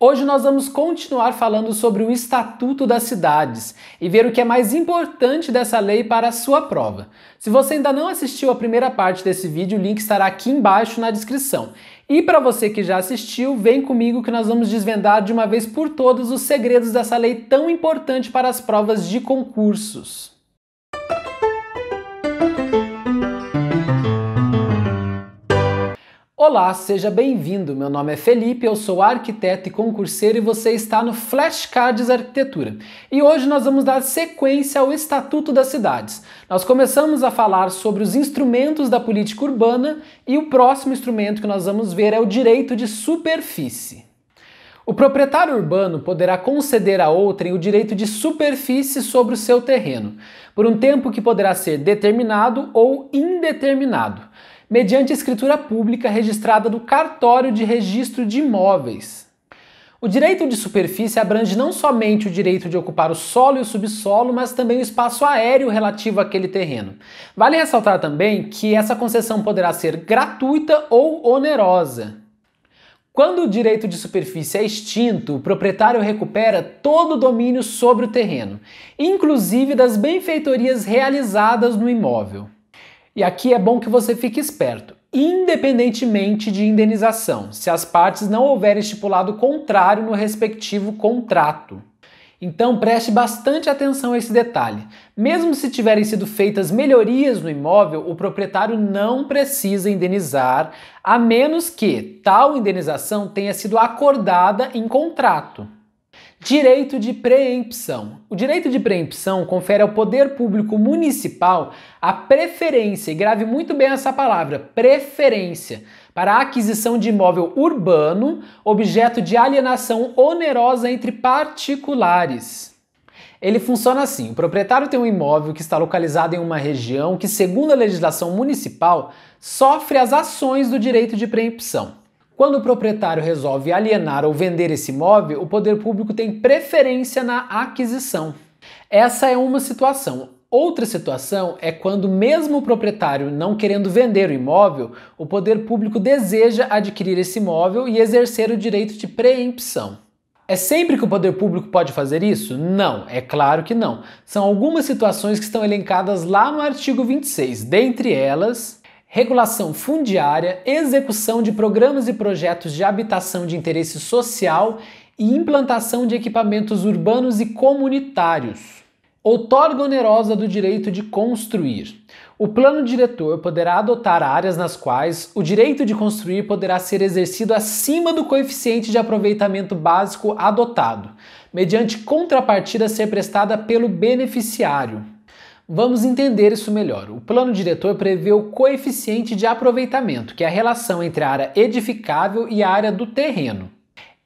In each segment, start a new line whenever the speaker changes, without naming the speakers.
Hoje nós vamos continuar falando sobre o Estatuto das Cidades e ver o que é mais importante dessa lei para a sua prova. Se você ainda não assistiu a primeira parte desse vídeo, o link estará aqui embaixo na descrição. E para você que já assistiu, vem comigo que nós vamos desvendar de uma vez por todas os segredos dessa lei tão importante para as provas de concursos. Olá, seja bem-vindo. Meu nome é Felipe, eu sou arquiteto e concurseiro e você está no Flashcards Arquitetura. E hoje nós vamos dar sequência ao Estatuto das Cidades. Nós começamos a falar sobre os instrumentos da política urbana e o próximo instrumento que nós vamos ver é o direito de superfície. O proprietário urbano poderá conceder a outrem o direito de superfície sobre o seu terreno, por um tempo que poderá ser determinado ou indeterminado mediante escritura pública registrada do cartório de registro de imóveis. O direito de superfície abrange não somente o direito de ocupar o solo e o subsolo, mas também o espaço aéreo relativo àquele terreno. Vale ressaltar também que essa concessão poderá ser gratuita ou onerosa. Quando o direito de superfície é extinto, o proprietário recupera todo o domínio sobre o terreno, inclusive das benfeitorias realizadas no imóvel. E aqui é bom que você fique esperto, independentemente de indenização, se as partes não houverem estipulado contrário no respectivo contrato. Então preste bastante atenção a esse detalhe. Mesmo se tiverem sido feitas melhorias no imóvel, o proprietário não precisa indenizar, a menos que tal indenização tenha sido acordada em contrato. Direito de preempção. O direito de preempção confere ao poder público municipal a preferência, e grave muito bem essa palavra, preferência, para a aquisição de imóvel urbano, objeto de alienação onerosa entre particulares. Ele funciona assim: o proprietário tem um imóvel que está localizado em uma região que, segundo a legislação municipal, sofre as ações do direito de preempção. Quando o proprietário resolve alienar ou vender esse imóvel, o poder público tem preferência na aquisição. Essa é uma situação. Outra situação é quando, mesmo o proprietário não querendo vender o imóvel, o poder público deseja adquirir esse imóvel e exercer o direito de preempção. É sempre que o poder público pode fazer isso? Não, é claro que não. São algumas situações que estão elencadas lá no artigo 26, dentre elas regulação fundiária, execução de programas e projetos de habitação de interesse social e implantação de equipamentos urbanos e comunitários. Outorga onerosa do direito de construir. O plano diretor poderá adotar áreas nas quais o direito de construir poderá ser exercido acima do coeficiente de aproveitamento básico adotado, mediante contrapartida a ser prestada pelo beneficiário. Vamos entender isso melhor. O plano diretor prevê o coeficiente de aproveitamento, que é a relação entre a área edificável e a área do terreno.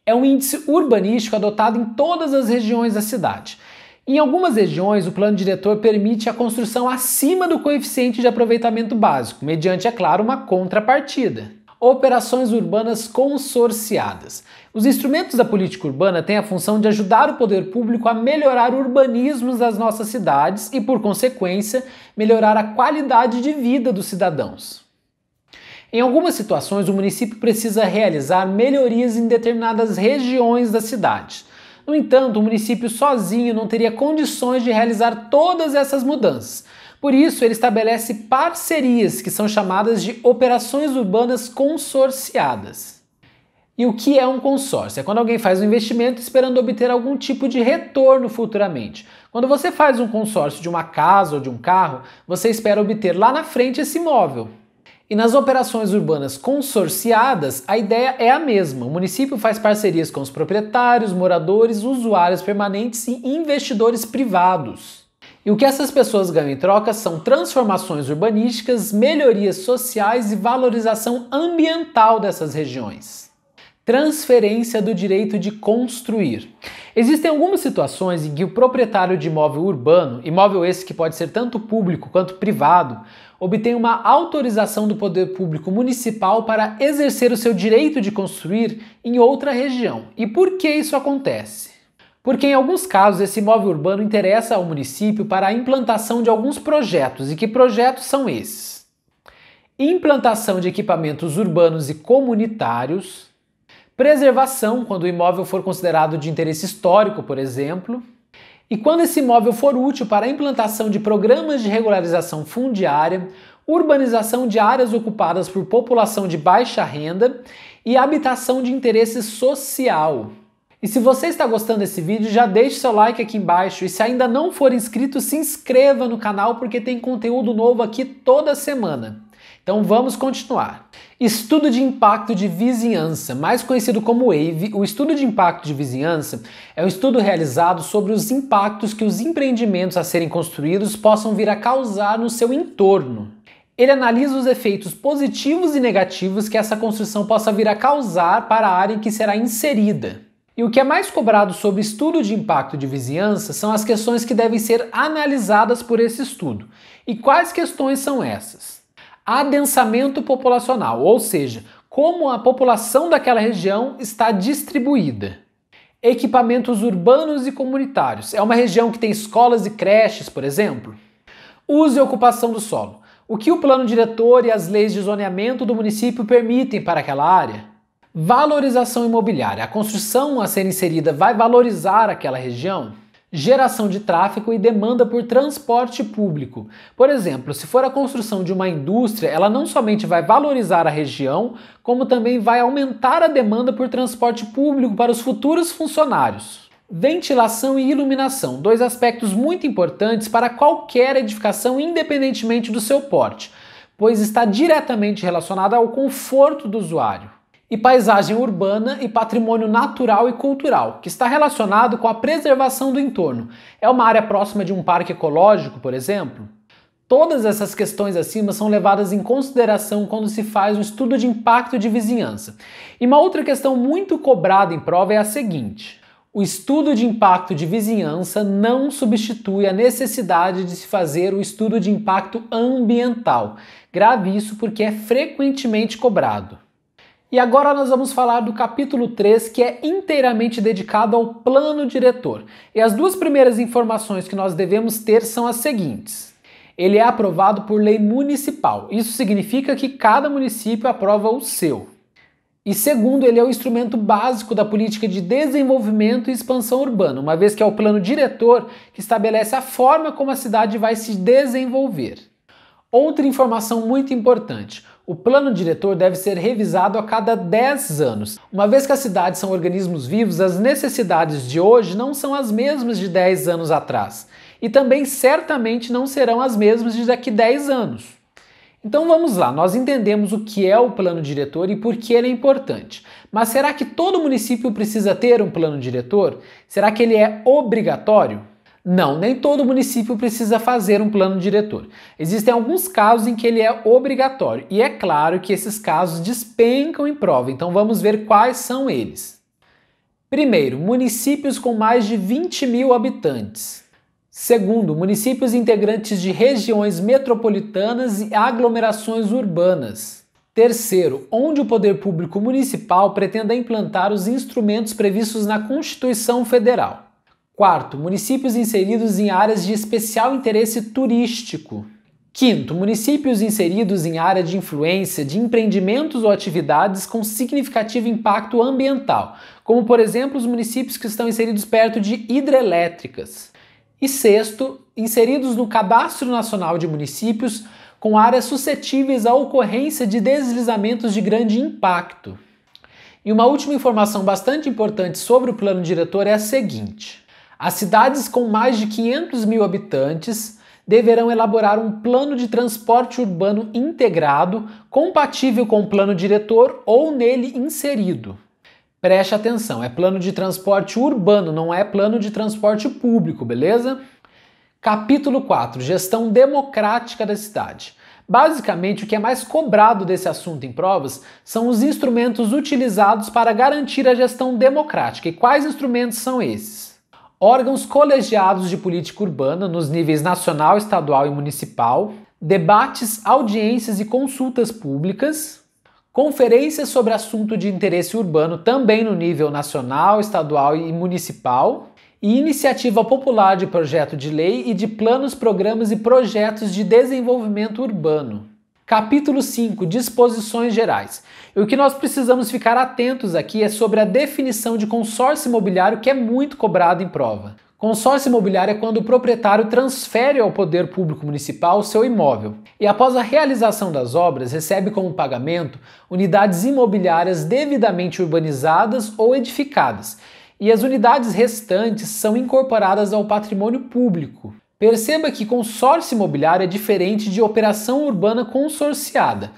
É um índice urbanístico adotado em todas as regiões da cidade. Em algumas regiões, o plano diretor permite a construção acima do coeficiente de aproveitamento básico, mediante, é claro, uma contrapartida operações urbanas consorciadas. Os instrumentos da política urbana têm a função de ajudar o poder público a melhorar urbanismos das nossas cidades e, por consequência, melhorar a qualidade de vida dos cidadãos. Em algumas situações, o município precisa realizar melhorias em determinadas regiões da cidade. No entanto, o município sozinho não teria condições de realizar todas essas mudanças. Por isso, ele estabelece parcerias, que são chamadas de operações urbanas consorciadas. E o que é um consórcio? É quando alguém faz um investimento esperando obter algum tipo de retorno futuramente. Quando você faz um consórcio de uma casa ou de um carro, você espera obter lá na frente esse imóvel. E nas operações urbanas consorciadas, a ideia é a mesma. O município faz parcerias com os proprietários, moradores, usuários permanentes e investidores privados. E o que essas pessoas ganham em troca são transformações urbanísticas, melhorias sociais e valorização ambiental dessas regiões. Transferência do direito de construir. Existem algumas situações em que o proprietário de imóvel urbano, imóvel esse que pode ser tanto público quanto privado, obtém uma autorização do poder público municipal para exercer o seu direito de construir em outra região. E por que isso acontece? porque em alguns casos esse imóvel urbano interessa ao município para a implantação de alguns projetos. E que projetos são esses? Implantação de equipamentos urbanos e comunitários, preservação quando o imóvel for considerado de interesse histórico, por exemplo, e quando esse imóvel for útil para a implantação de programas de regularização fundiária, urbanização de áreas ocupadas por população de baixa renda e habitação de interesse social. E se você está gostando desse vídeo, já deixe seu like aqui embaixo. E se ainda não for inscrito, se inscreva no canal porque tem conteúdo novo aqui toda semana. Então vamos continuar. Estudo de impacto de vizinhança, mais conhecido como WAVE, o estudo de impacto de vizinhança é um estudo realizado sobre os impactos que os empreendimentos a serem construídos possam vir a causar no seu entorno. Ele analisa os efeitos positivos e negativos que essa construção possa vir a causar para a área em que será inserida. E o que é mais cobrado sobre estudo de impacto de vizinhança são as questões que devem ser analisadas por esse estudo. E quais questões são essas? Adensamento populacional, ou seja, como a população daquela região está distribuída. Equipamentos urbanos e comunitários. É uma região que tem escolas e creches, por exemplo. Uso e ocupação do solo. O que o plano diretor e as leis de zoneamento do município permitem para aquela área? Valorização imobiliária. A construção a ser inserida vai valorizar aquela região? Geração de tráfego e demanda por transporte público. Por exemplo, se for a construção de uma indústria, ela não somente vai valorizar a região, como também vai aumentar a demanda por transporte público para os futuros funcionários. Ventilação e iluminação, dois aspectos muito importantes para qualquer edificação, independentemente do seu porte, pois está diretamente relacionada ao conforto do usuário e paisagem urbana e patrimônio natural e cultural, que está relacionado com a preservação do entorno. É uma área próxima de um parque ecológico, por exemplo? Todas essas questões acima são levadas em consideração quando se faz um estudo de impacto de vizinhança. E uma outra questão muito cobrada em prova é a seguinte: o estudo de impacto de vizinhança não substitui a necessidade de se fazer o estudo de impacto ambiental. Grave isso porque é frequentemente cobrado. E agora nós vamos falar do capítulo 3, que é inteiramente dedicado ao plano diretor. E as duas primeiras informações que nós devemos ter são as seguintes. Ele é aprovado por lei municipal. Isso significa que cada município aprova o seu. E segundo, ele é o instrumento básico da política de desenvolvimento e expansão urbana, uma vez que é o plano diretor que estabelece a forma como a cidade vai se desenvolver. Outra informação muito importante: o plano diretor deve ser revisado a cada 10 anos. Uma vez que as cidades são organismos vivos, as necessidades de hoje não são as mesmas de 10 anos atrás. E também certamente não serão as mesmas de daqui 10 anos. Então vamos lá, nós entendemos o que é o plano diretor e por que ele é importante. Mas será que todo município precisa ter um plano diretor? Será que ele é obrigatório? Não, nem todo município precisa fazer um plano diretor. Existem alguns casos em que ele é obrigatório, e é claro que esses casos despencam em prova, então vamos ver quais são eles. Primeiro, municípios com mais de 20 mil habitantes. Segundo, municípios integrantes de regiões metropolitanas e aglomerações urbanas. Terceiro, onde o poder público municipal pretenda implantar os instrumentos previstos na Constituição Federal. Quarto, municípios inseridos em áreas de especial interesse turístico. Quinto, municípios inseridos em área de influência de empreendimentos ou atividades com significativo impacto ambiental, como por exemplo os municípios que estão inseridos perto de hidrelétricas. E sexto, inseridos no Cadastro Nacional de Municípios com áreas suscetíveis à ocorrência de deslizamentos de grande impacto. E uma última informação bastante importante sobre o plano diretor é a seguinte: as cidades com mais de 500 mil habitantes deverão elaborar um plano de transporte urbano integrado, compatível com o plano diretor ou nele inserido. Preste atenção, é plano de transporte urbano, não é plano de transporte público, beleza? Capítulo 4: Gestão democrática da cidade. Basicamente, o que é mais cobrado desse assunto em provas são os instrumentos utilizados para garantir a gestão democrática. E quais instrumentos são esses? órgãos colegiados de política urbana nos níveis nacional, estadual e municipal, debates, audiências e consultas públicas, conferências sobre assunto de interesse urbano também no nível nacional, estadual e municipal, e iniciativa popular de projeto de lei e de planos, programas e projetos de desenvolvimento urbano. Capítulo 5 Disposições Gerais. O que nós precisamos ficar atentos aqui é sobre a definição de consórcio imobiliário que é muito cobrado em prova. Consórcio imobiliário é quando o proprietário transfere ao poder público municipal o seu imóvel e, após a realização das obras, recebe como pagamento unidades imobiliárias devidamente urbanizadas ou edificadas, e as unidades restantes são incorporadas ao patrimônio público. Perceba que consórcio imobiliário é diferente de operação urbana consorciada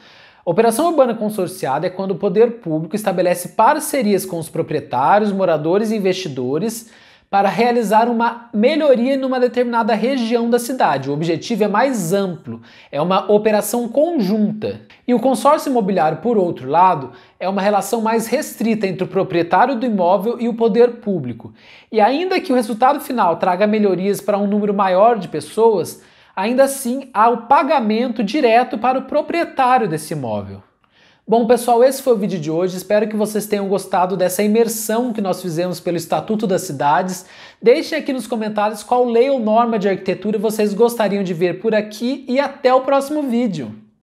Operação urbana consorciada é quando o poder público estabelece parcerias com os proprietários, moradores e investidores para realizar uma melhoria numa determinada região da cidade. O objetivo é mais amplo, é uma operação conjunta. E o consórcio imobiliário, por outro lado, é uma relação mais restrita entre o proprietário do imóvel e o poder público. E ainda que o resultado final traga melhorias para um número maior de pessoas, ainda assim há o pagamento direto para o proprietário desse imóvel. Bom, pessoal, esse foi o vídeo de hoje. Espero que vocês tenham gostado dessa imersão que nós fizemos pelo Estatuto das Cidades. Deixem aqui nos comentários qual lei ou norma de arquitetura vocês gostariam de ver por aqui e até o próximo vídeo.